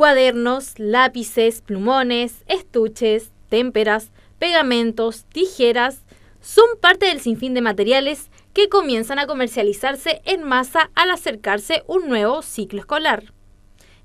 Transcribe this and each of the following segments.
cuadernos, lápices, plumones, estuches, témperas, pegamentos, tijeras, son parte del sinfín de materiales que comienzan a comercializarse en masa al acercarse un nuevo ciclo escolar.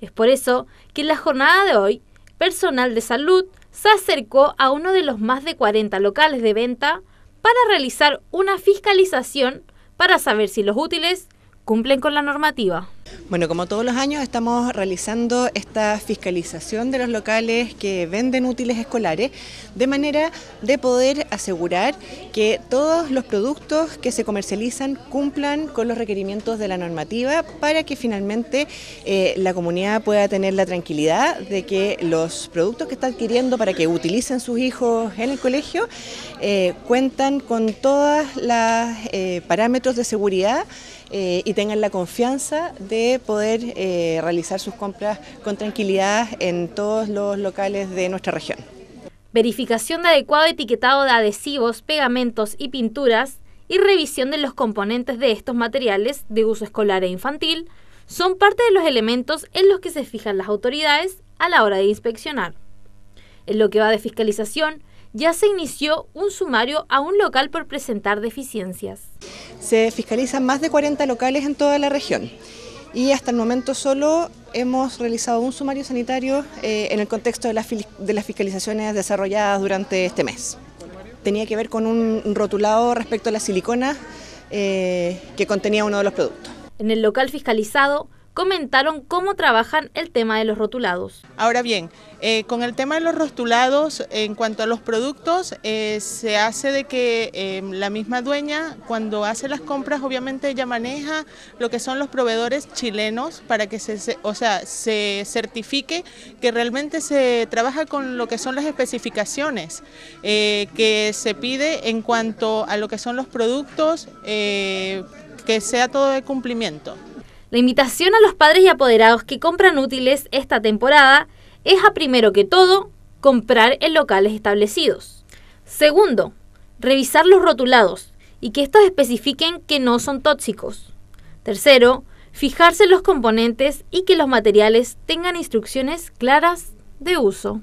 Es por eso que en la jornada de hoy, personal de salud se acercó a uno de los más de 40 locales de venta para realizar una fiscalización para saber si los útiles cumplen con la normativa. Bueno, como todos los años estamos realizando esta fiscalización de los locales que venden útiles escolares de manera de poder asegurar que todos los productos que se comercializan cumplan con los requerimientos de la normativa para que finalmente eh, la comunidad pueda tener la tranquilidad de que los productos que está adquiriendo para que utilicen sus hijos en el colegio eh, cuentan con todos los eh, parámetros de seguridad y tengan la confianza de poder eh, realizar sus compras con tranquilidad en todos los locales de nuestra región. Verificación de adecuado etiquetado de adhesivos, pegamentos y pinturas y revisión de los componentes de estos materiales de uso escolar e infantil son parte de los elementos en los que se fijan las autoridades a la hora de inspeccionar. En lo que va de fiscalización, ya se inició un sumario a un local por presentar deficiencias. Se fiscalizan más de 40 locales en toda la región y hasta el momento solo hemos realizado un sumario sanitario eh, en el contexto de las, de las fiscalizaciones desarrolladas durante este mes. Tenía que ver con un rotulado respecto a la silicona eh, que contenía uno de los productos. En el local fiscalizado comentaron cómo trabajan el tema de los rotulados. Ahora bien, eh, con el tema de los rotulados, en cuanto a los productos, eh, se hace de que eh, la misma dueña, cuando hace las compras, obviamente ella maneja lo que son los proveedores chilenos para que o sea, se certifique que realmente se trabaja con lo que son las especificaciones que se pide en cuanto a lo que son los productos, que sea todo de cumplimiento. La invitación a los padres y apoderados que compran útiles esta temporada es a primero que todo comprar en locales establecidos. Segundo, revisar los rotulados y que estos especifiquen que no son tóxicos. Tercero, fijarse en los componentes y que los materiales tengan instrucciones claras de uso.